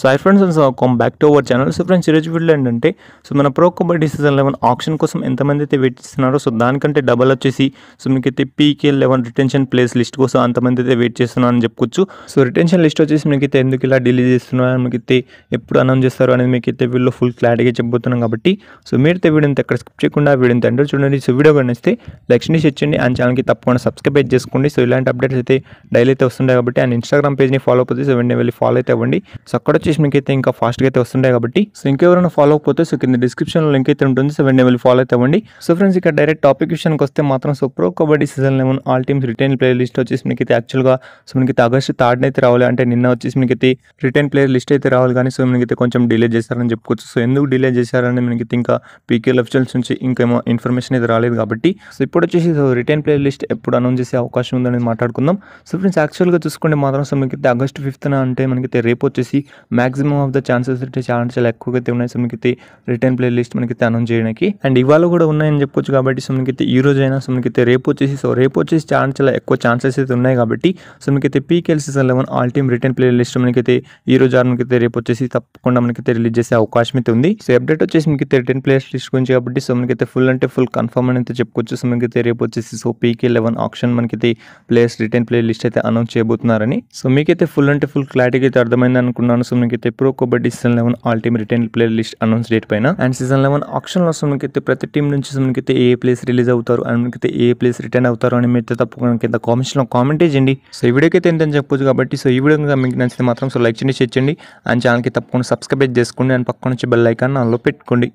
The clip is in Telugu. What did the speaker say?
so hi friends come back to our channel so friends ఈరోజు వీడియో ఏంటంటే సో మన Pro Kabaddi season eleven auction కోసం ఎంతమంది అయితే వెయిట్ చేస్తున్నారో సో దానికంటే డబల్ వచ్చేసి సో మీకైతే PK eleven retention players list కోసం అంతమంది అయితే వెయిట్ చేస్తున్నా అని చెప్పుకోవచ్చు సో రిటెన్షన్ లిస్ట్ వచ్చేసి అయితే ఎందుకు ఇలా డిలే మీకు అయితే ఎప్పుడు అనౌన్స్ చేస్తారు అనేది అయితే వీళ్ళు ఫుల్ క్లారిటీగా చెప్పబోతున్నాం కాబట్టి సో అయితే వీడియోని ఎక్కడ స్కిప్ చేయకుండా వీడియోని తండ్రి చూడండి సో వీడియో కనిస్తే లక్ష్మి సెట్ చేయండి అండ్ ఛానల్కి తప్పకుండా సబ్స్క్రైబ్ చేసుకోండి సో ఇలాంటి అప్డేట్స్ అయితే డైలీ అయితే వస్తుంటాయి కాబట్టి అండ్ ఇన్స్టాగ్రామ్ పేజ్ని ఫాలో అవుతుంది సో వెంటనే వెళ్ళి ఫాలో అయితే అవ్వండి సో అక్కడ వచ్చేసి మీకు అయితే ఇంకా ఫాస్ట్గా అయితే వస్తుండే కాబట్టి సో ఇంకెవరైనా ఫాలో అయిపోతే సో కింద డిస్క్రిప్షన్లో లింక్ అయితే ఉంటుంది సో వెంటనే వెళ్ళి ఫాలో అయితే అవ్వండి సో ఫ్రెండ్స్ ఇక్కడ డైరెక్ట్ టాపిక్ విషయానికి వస్తే మాత్రం so Pro Kabaddi season eleven all teams retain player list వచ్చేసి మీకైతే యాక్చువల్గా సో మనకి ఆగస్టు థర్డ్ అయితే రావాలి అంటే నిన్న వచ్చేసి మీకైతే రిటైన్ ప్లేయర్ లిస్ట్ అయితే రావాలి కానీ సో మనకైతే కొంచెం డిలే చేశారని చెప్పుకోవచ్చు సో ఎందుకు డిలే చేశారని అయితే ఇంకా పీకే లెఫ్చల్స్ నుంచి ఇంకేమో ఇన్ఫర్మేషన్ అయితే రాలేదు కాబట్టి సో ఇప్పుడు వచ్చేసి సో రిటైన్ ప్లేయర్ లిస్ట్ ఎప్పుడు అనౌన్స్ చేసే అవకాశం ఉందని మాట్లాడుకుందాం సో ఫ్రెండ్స్ యాక్చువల్గా చూసుకుంటే మాత్రం సో మనకైతే ఆగస్టు ఫిఫ్త్న అంటే మనకైతే రేపు వచ్చేసి మాక్సిమం ఆఫ్ ద ఛాన్సెస్ అయితే చాలా చాలా ఎక్కువగా అయితే ఉన్నాయి సో మీకు రిటర్న్ ప్లే లిస్ట్ మనకైతే అనౌన్స్ చేయడానికి అండ్ ఇవాళ కూడా ఉన్నాయని చెప్పొచ్చు కాబట్టి సో మనకైతే ఈ రోజు అయినా సో మనకైతే రేపు వచ్చేసి సో రేపు వచ్చేసి చాలా చాలా ఎక్కువ ఛాన్సెస్ అయితే ఉన్నాయి కాబట్టి సో మీకైతే PKL season eleven all team retain player list మనకైతే ఈ రోజు ఆరు మనకైతే రేపు వచ్చేసి తప్పకుండా మనకైతే రిలీజ్ చేసే అవకాశం అయితే ఉంది సో అప్డేట్ వచ్చేసి మీకైతే రిటర్న్ ప్లేయర్స్ లిస్ట్ గురించి కాబట్టి సో మనకైతే ఫుల్ అంటే ఫుల్ కన్ఫర్మ్ అని అయితే చెప్పుకోవచ్చు సో మనకైతే రేపు వచ్చేసి సో పీకే లెవెన్ ఆప్షన్ మనకైతే ప్లేయర్స్ రిటర్న్ ప్లే లిస్ట్ అయితే అనౌన్స్ చేయబోతున్నారని సో మీకైతే ఫుల్ అంటే ఫుల్ క్లారిటీ అయితే అర్థమైంది అనుకున్నాను సో అయితే Pro Kabaddi season eleven team retain player list announce date పైన అండ్ సీజన్ లెవెన్ ఆప్షన్ లో మనకైతే ప్రతి టీం నుంచి మనకైతే ఏ ప్లేస్ రిలీజ్ అవుతారు అండ్ మనకైతే ఏ ప్లేస్ రిటర్న్ అవుతారు అని మీరు తప్పకుండా కింద కామెంట్స్ లో కామెంట్ చేయండి సో ఈ అయితే ఎంత చెప్పొచ్చు కాబట్టి సో ఈ వీడియో మీకు నచ్చితే మాత్రం సో లైక్ చేయండి షేర్ చేయండి అండ్ ఛానల్కి తప్పకుండా సబ్స్క్రైబ్ చేసుకోండి అండ్ పక్కన నుంచి బెల్ ఐకాన్ అందులో పెట్టుకోండి